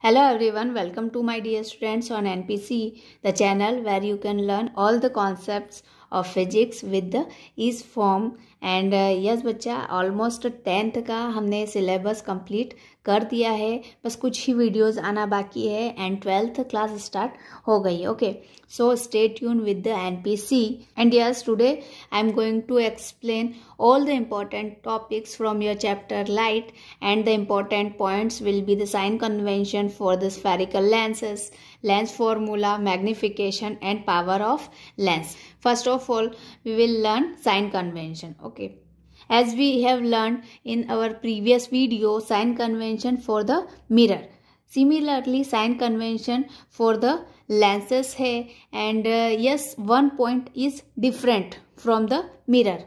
Hello everyone, welcome to my dear students on NPC, the channel where you can learn all the concepts of physics with the ease form and yes uh, बच्चा almost tenth का हमने syllabus complete कर दिया है बस कुछ ही videos आना बाकी है एंड ट्वेल्थ क्लास स्टार्ट हो गई okay so stay tune with the NPC and yes today I am going to explain all the important topics from your chapter light and the important points will be the sign convention for the spherical lenses lens formula magnification and power of lens first of all we will learn sign convention okay as we have learned in our previous video sign convention for the mirror similarly sign convention for the lenses hai and uh, yes one point is different from the mirror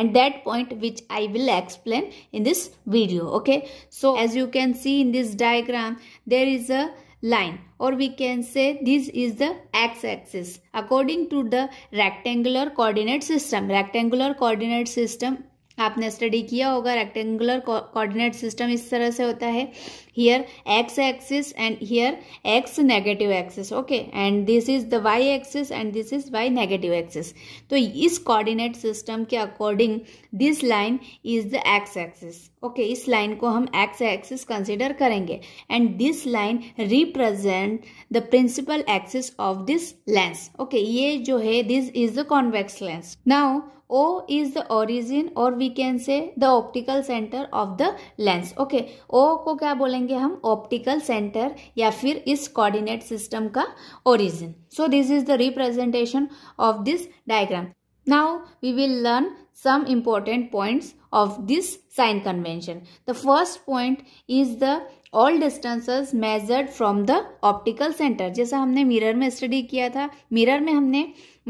and that point which I will explain in this video okay so as you can see in this diagram there is a line or we can say this is the x-axis according to the rectangular coordinate system. Rectangular coordinate system आपने study किया होगा rectangular coordinate system इस तरह से होता है here X axis and here X negative axis okay and this is the Y axis and this is Y negative axis तो इस कोऑर्डिनेट सिस्टम के according this line is the X axis okay इस लाइन को हम X axis consider करेंगे and this line represent the principal axis of this lens okay ये जो है this is the convex lens now O is the origin और we can say the optical centre of the lens okay O को क्या बोलेंगे हम optical centre या फिर इस कोऑर्डिनेट सिस्टम का origin so this is the representation of this diagram now we will learn some important points of this sign convention the first point is the all distances measured from the optical centre जैसा हमने mirror में study किया था mirror में हमने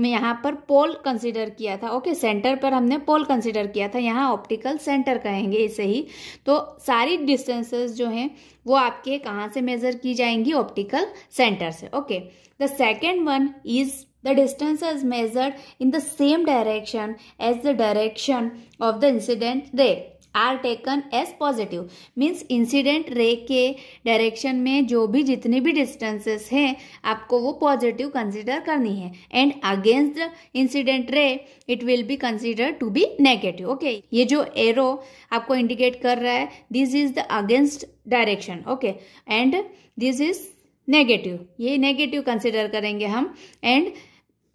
यहाँ पर पोल consider किया था ओके सेंटर पर हमने पोल कंसिडर किया था यहाँ ऑप्टिकल सेंटर कहेंगे इसे ही तो सारी डिस्टेंसेज जो हैं वो आपके कहाँ से मेजर की जाएंगी ऑप्टिकल सेंटर से okay the second one is the distance is measured in the same direction as the direction of the incident ray are taken as positive means incident ray के डायरेक्शन में जो भी जितनी भी distances हैं आपको वो पॉजिटिव कंसिडर करनी है and against the incident ray it will be consider to be negative okay ये जो एरो आपको इंडिकेट कर रहा है this is the against direction okay and this is negative ये नेगेटिव कंसिडर करेंगे हम and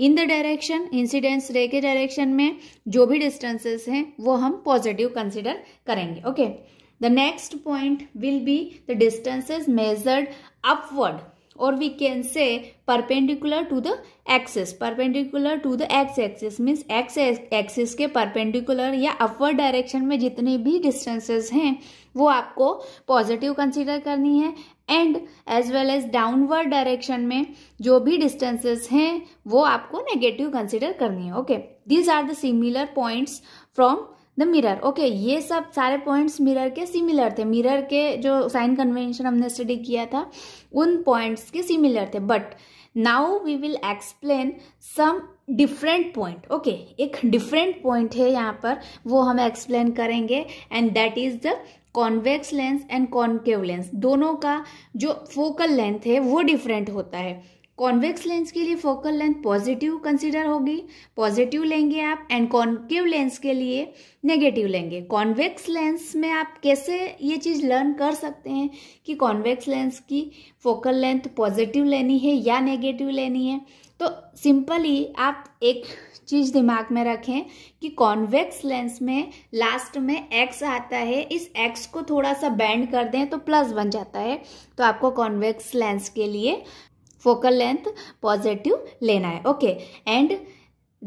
in the direction incidence ray के डायरेक्शन में जो भी डिस्टेंसेस हैं वो हम पॉजिटिव कंसिडर करेंगे okay the next point will be the distances measured upward और we can say perpendicular to the axis perpendicular to the X axis means X axis के परपेंडिकुलर या अपवर्ड डायरेक्शन में जितने भी डिस्टेंसेस हैं वो आपको पॉजिटिव कंसिडर करनी है and as well as downward direction में जो भी डिस्टेंसेस हैं वो आपको नेगेटिव कंसिडर करनी है okay these are the similar points from the mirror okay ये सब सारे पॉइंट्स मिरर के सिमिलर थे मिरर के जो साइन कन्वेंशन हमने स्टडी किया था उन पॉइंट्स के सिमिलर थे but now we will explain some different point okay एक डिफरेंट पॉइंट है यहाँ पर वो हम एक्सप्लेन करेंगे and that is the convex lens and concave lens दोनों का जो फोकल लेंथ है वो डिफरेंट होता है कॉन्वेक्स लेंस के लिए फोकल लेंथ पॉजिटिव कंसिडर होगी पॉजिटिव लेंगे आप एंड कॉन्केव लेंस के लिए नेगेटिव लेंगे कॉन्वेक्स लेंस में आप कैसे ये चीज़ लर्न कर सकते हैं कि कॉन्वेक्स लेंस की फोकल लेंथ पॉजिटिव लेनी है या नेगेटिव लेनी है तो सिंपली आप एक चीज़ दिमाग में रखें कि कॉन्वेक्स लेंस में लास्ट में एक्स आता है इस एक्स को थोड़ा सा बैंड कर दें तो प्लस बन जाता है तो आपको कॉन्वेक्स लेंस के लिए फोकल लेंथ पॉजिटिव लेना है okay and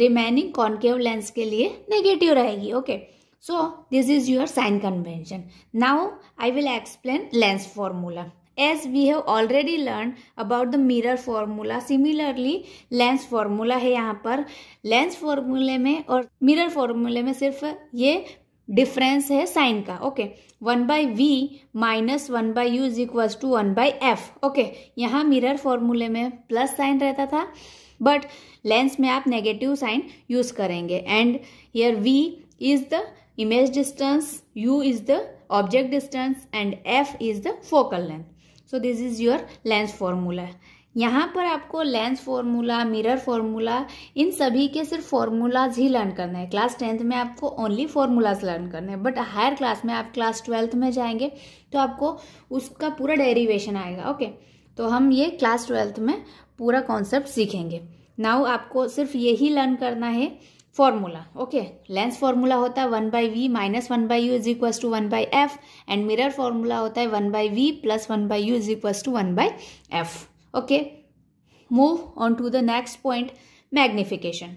remaining concave lens के लिए नेगेटिव रहेगी okay so this is your sign convention now I will explain lens formula as we have already learn about the mirror formula similarly lens formula है यहाँ पर lens फॉर्मूले में और mirror फॉर्मूले में सिर्फ ये डिफरेंस है साइन का okay one by we minus one by you is equal to one by F okay यहाँ मिरर फॉर्मूले में प्लस साइन रहता था बट लेंस में आप नेगेटिव साइन यूज करेंगे and where v is the image distance u is the object distance and f is the focal length so this is your lens formula यहाँ पर आपको lens formula mirror formula इन सभी के सिर्फ formulas ही learn करना है क्लास टेंथ में आपको ओनली फॉर्मूलाज लर्न करने हैं बट हायर क्लास में आप क्लास ट्वेल्थ में जाएंगे तो आपको उसका पूरा डेरिवेशन आएगा ओके तो हम ये क्लास ट्वेल्थ में पूरा कॉन्सेप्ट सीखेंगे नाउ आपको सिर्फ यही लर्न करना है फॉर्मूला ओके लेंस फॉर्मूला होता है one by we minus one by you is equals to one by f and mirror formula होता है one by v plus one by you is equal to one by F okay move on to the next point magnification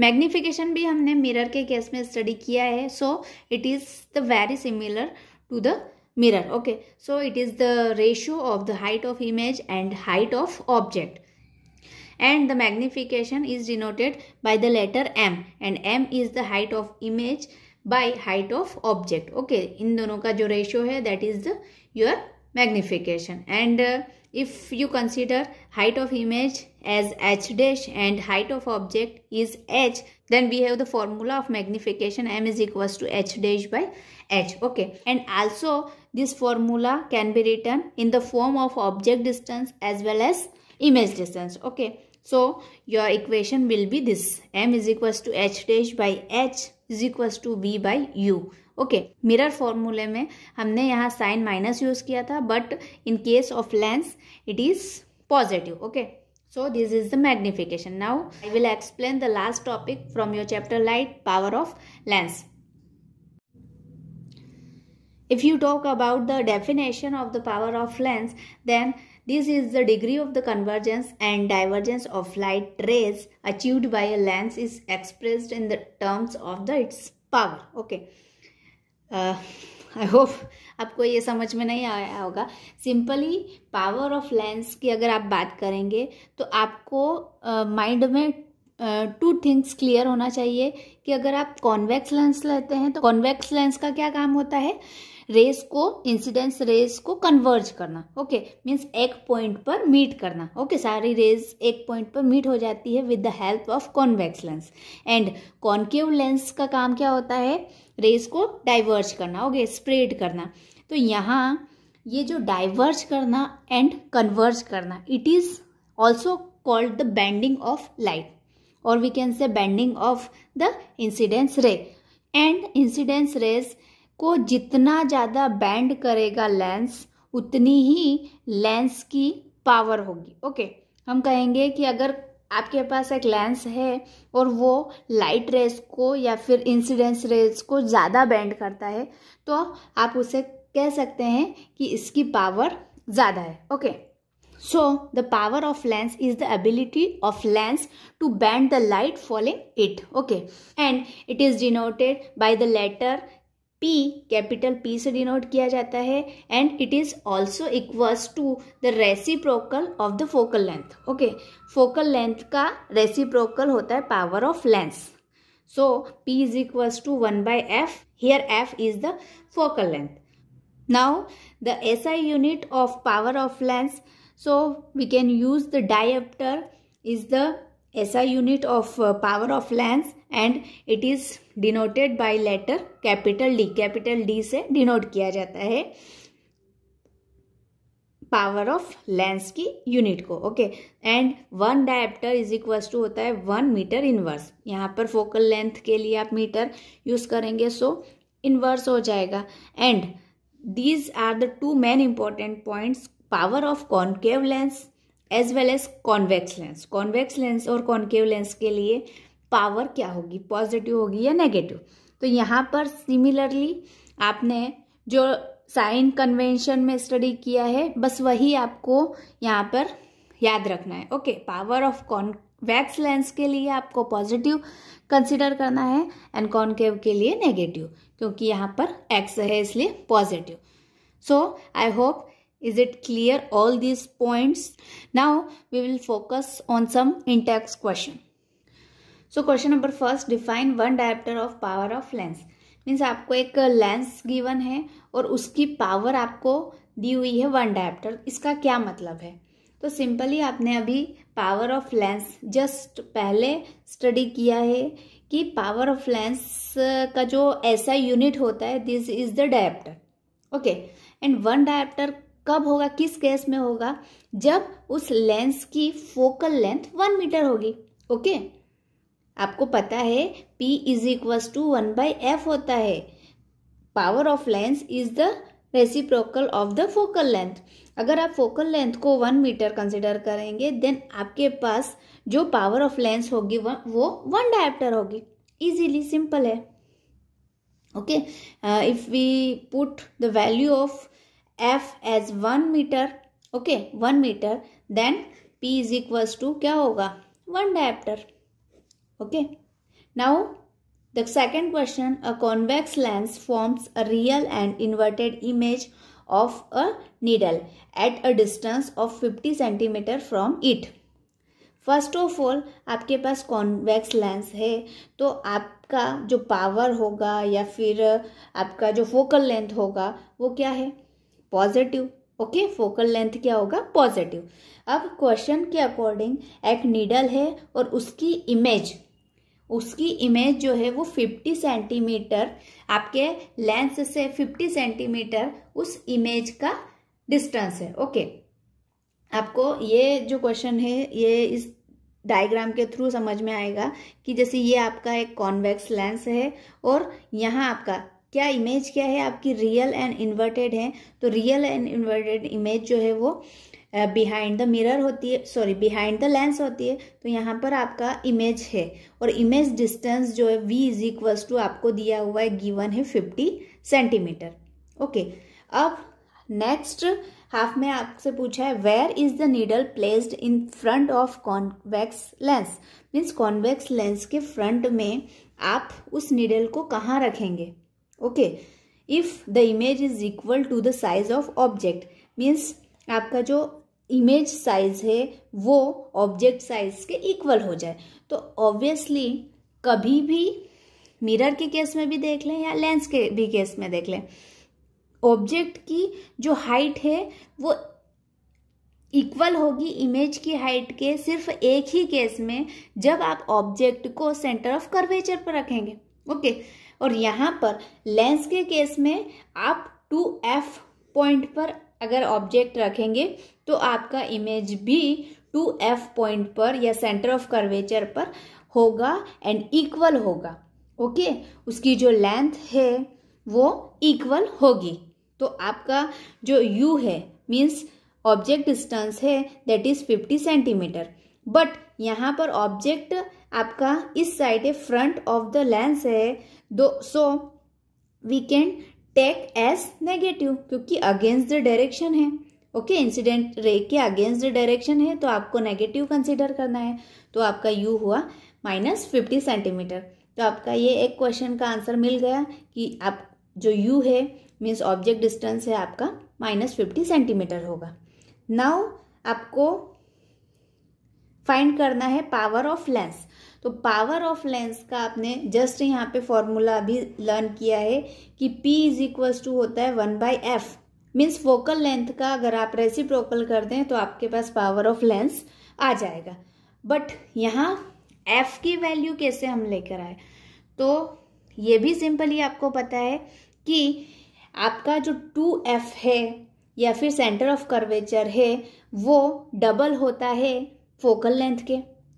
magnification भी हमने mirror के case में study किया है so it is the very similar to the mirror okay so it is the ratio of the height of image and height of object and the magnification is denoted by the letter m and m is the height of image by height of object okay इन दोनों का जो ratio है that is the your magnification and uh, if you consider height of image as h dash and height of object is h then we have the formula of magnification m is equals to h dash by h okay and also this formula can be written in the form of object distance as well as image distance okay so your equation will be this m is equals to h dash by h is equals to v by u okay mirror फॉर्मूले में हमने यहाँ sign minus use किया था but in case of lens it is positive okay so this is the magnification now I will explain the last topic from your chapter light power of lens if you talk about the definition of the power of lens then this is the degree of the convergence and divergence of light rays achieved by a lens is expressed in the terms of the its power okay I hope आपको ये समझ में नहीं आया होगा simply power of lens की अगर आप बात करेंगे तो आपको माइंड uh, में टू थिंग्स क्लियर होना चाहिए कि अगर आप कॉन्वेक्स लेंस लेते हैं तो कॉन्वेक्स लेंस का क्या काम होता है रेस को इंसिडेंस रेस को कन्वर्ज करना ओके मीन्स एक पॉइंट पर मीट करना ओके okay, सारी रेस एक पॉइंट पर मीट हो जाती है with the help of convex lens and concave lens का काम क्या होता है रेस को डाइवर्ज करना ओके okay, स्प्रेड करना तो यहाँ ये जो डाइवर्ज करना एंड कन्वर्ज करना it is also called the bending of light or we can say bending of the incidence ray and incidence rays को जितना ज़्यादा बैंड करेगा लेंस उतनी ही लेंस की पावर होगी ओके okay. हम कहेंगे कि अगर आपके पास एक लेंस है और वो लाइट रेस को या फिर इंसिडेंस रेस को ज़्यादा बैंड करता है तो आप उसे कह सकते हैं कि इसकी पावर ज़्यादा है okay okay. So, the power of lens is the ability of lens to bend the light falling it. Okay. And it is denoted by the letter P, capital P so denote kiya jata hai. And it is also equals to the reciprocal of the focal length. Okay. Focal length ka reciprocal hota hai power of lens. So, P is equals to 1 by F. Here, F is the focal length. Now, the SI unit of power of lens So we can use the diopter is the SI unit of uh, power of lens and it is denoted by letter capital D. Capital D से denote किया जाता है power of lens की unit को okay and one dioptre is equal to होता है one metre inverse यहाँ पर फोकल लेंथ के लिए आप मीटर यूज़ करेंगे सो इनवर्स हो जाएगा and these are the two main important points power of concave lens as well as convex lens convex lens और कॉन्केव लेंस के लिए पावर क्या होगी पॉजिटिव होगी या नेगेटिव तो यहाँ पर सिमिलरली आपने जो साइन कन्वेंशन में स्टडी किया है बस वही आपको यहाँ पर याद रखना है okay power of convex lens के लिए आपको पॉजिटिव कंसिडर करना है एंड कॉन्केव के लिए नेगेटिव क्योंकि यहाँ पर एक्स है इसलिए positive so I hope Is it clear all these points? Now we will focus on some in-text question. So question number first define one diopter of power of lens. Means आपको एक lens given है और उसकी power आपको दी हुई है one dioptre इसका क्या मतलब है तो सिंपली आपने अभी पावर ऑफ लेंस जस्ट पहले स्टडी किया है कि पावर ऑफ लेंस का जो ऐसा यूनिट होता है this is the dioptre okay and one dioptre कब होगा किस केस में होगा जब उस लेंस की फोकल लेंथ वन मीटर होगी ओके आपको पता है P is equals to one by f होता है power of lens is the reciprocal of the focal length अगर आप फोकल लेंथ को वन मीटर कंसिडर करेंगे देन आपके पास जो पावर ऑफ लेंस होगी वो वन डायप्टर होगी इजीली सिंपल है okay if we put the value of f as one metre okay one metre then p is equals to क्या होगा one dioptre okay now The second question a convex lens forms a real and inverted image of a needle at a distance of 50 cm from it. First of all आपके पास convex lens है तो आपका जो power होगा या फिर आपका जो फोकल लेंथ होगा वो क्या है पॉजिटिव ओके फोकल लेंथ क्या होगा पॉजिटिव अब क्वेश्चन के अकॉर्डिंग एक नीडल है और उसकी इमेज उसकी इमेज जो है वो 50 सेंटीमीटर आपके लेंस से 50 सेंटीमीटर उस इमेज का डिस्टेंस है ओके आपको ये जो क्वेश्चन है ये इस डायग्राम के थ्रू समझ में आएगा कि जैसे ये आपका एक कॉन्वेक्स लेंस है और यहाँ आपका क्या इमेज क्या है आपकी रियल एंड इन्वर्टेड है तो रियल एंड इन्वर्टेड इमेज जो है वो बिहाइंड द मिरर होती है सॉरी बिहाइंड द लेंस होती है तो यहाँ पर आपका इमेज है और इमेज डिस्टेंस जो है वी इज इक्वल्स टू आपको दिया हुआ है गिवन है फिफ्टी सेंटीमीटर ओके अब नेक्स्ट हाफ में आपसे पूछा है where is the needle placed in front of convex lens means convex lens के फ्रंट में आप उस नीडल को कहाँ रखेंगे okay if the image is equal to the size of object means आपका जो इमेज साइज है वो ऑब्जेक्ट साइज के इक्वल हो जाए तो ऑब्वियसली कभी भी मिरर के केस में भी देख लें या लेंस के भी केस में देख लें ऑब्जेक्ट की जो हाइट है वो इक्वल होगी इमेज की हाइट के सिर्फ एक ही केस में जब आप ऑब्जेक्ट को सेंटर ऑफ कर्वेचर पर रखेंगे ओके okay. और यहाँ पर लेंस के केस में आप टू एफ पॉइंट पर अगर ऑब्जेक्ट रखेंगे तो आपका इमेज भी टू एफ पॉइंट पर या सेंटर ऑफ कर्वेचर पर होगा एंड इक्वल होगा ओके उसकी जो लेंथ है वो इक्वल होगी तो आपका जो यू है मीन्स ऑब्जेक्ट डिस्टेंस है that is fifty centimetre but यहाँ पर ऑब्जेक्ट आपका इस साइड है फ्रंट ऑफ द लेंस है दो so we can take as negative क्योंकि अगेंस्ट द डायरेक्शन है ओके इंसिडेंट रे के अगेंस्ट द डायरेक्शन है तो आपको नेगेटिव कंसिडर करना है तो आपका यू हुआ माइनस फिफ्टी सेंटीमीटर तो आपका ये एक क्वेश्चन का आंसर मिल गया कि आप जो यू है मीन्स ऑब्जेक्ट डिस्टेंस है आपका माइनस फिफ्टी सेंटीमीटर होगा नाउ आपको फाइंड करना है पावर ऑफ लेंस तो पावर ऑफ लेंस का आपने जस्ट यहाँ पे फॉर्मूला अभी लर्न किया है कि P इज इक्वल्स टू होता है one by f means focal length का अगर आप रेसी प्रोकल कर दें तो आपके पास पावर ऑफ लेंस आ जाएगा बट यहाँ एफ की वैल्यू कैसे हम लेकर आए तो ये भी सिंपली आपको पता है कि आपका जो टू एफ है या फिर सेंटर ऑफ कर्वेचर है वो डबल होता है फोकल लेंथ के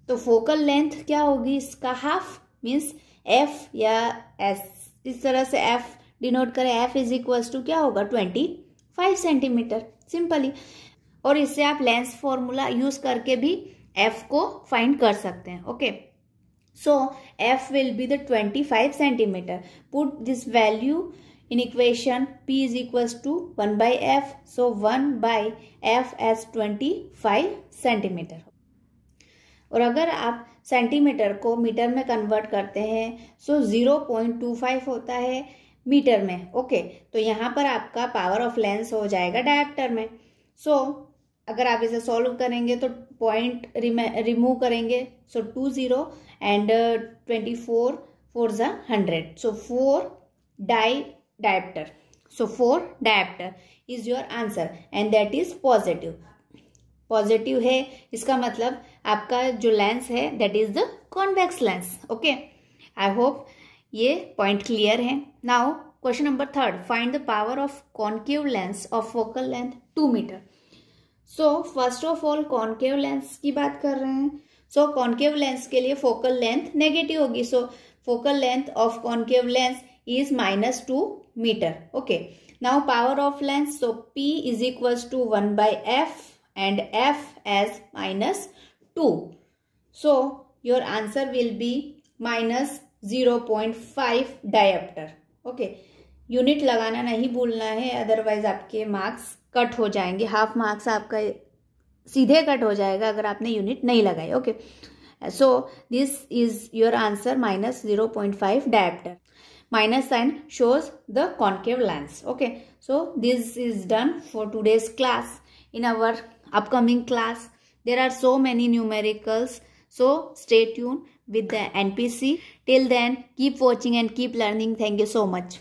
तो फोकल लेंथ क्या होगी इसका हाफ मीन्स एफ या एस इस तरह से एफ डिनोट करें एफ इज इक्वल टू क्या होगा ट्वेंटी फाइव सेंटीमीटर सिंपली और इससे आप लेंस फॉर्मूला यूज करके भी एफ को फाइंड कर सकते हैं okay so f will be the twenty five centimetre put this value in equation p is equal to one by f so one by f as twenty five centimetre और अगर आप centimetre को metre में convert करते हैं so zero point two five होता है metre में ओके तो यहाँ पर आपका पावर ऑफ लेंस हो जाएगा डायप्टर में सो अगर आप इसे सॉल्व करेंगे तो पॉइंट रिमूव करेंगे so two zero and twenty four four ज़ा हंड्रेड सो फोर डाई dioptre so four dioptre is your answer and that is positive positive है इसका मतलब आपका जो लेंस है that is the convex lens okay I hope ये पॉइंट क्लियर है now question number third find the power of concave lens of focal length two metre so first of all concave lens की बात कर रहे हैं सो concave lens के लिए focal length negative होगी so focal length of concave lens is minus two metre okay now power of lens so p is equal to one by f and f as minus two so your answer will be minus zero point five dioptre okay unit लगाना नहीं भूलना है otherwise आपके marks cut हो जाएंगे half marks आपका सीधे cut हो जाएगा अगर आपने यूनिट नहीं लगाई okay so this is your answer minus zero point five dioptre minus sign shows the concave lens okay so this is done for today's class in our upcoming class There are so many numericals. So stay tuned with the NPC. Till then, keep watching and keep learning. Thank you so much.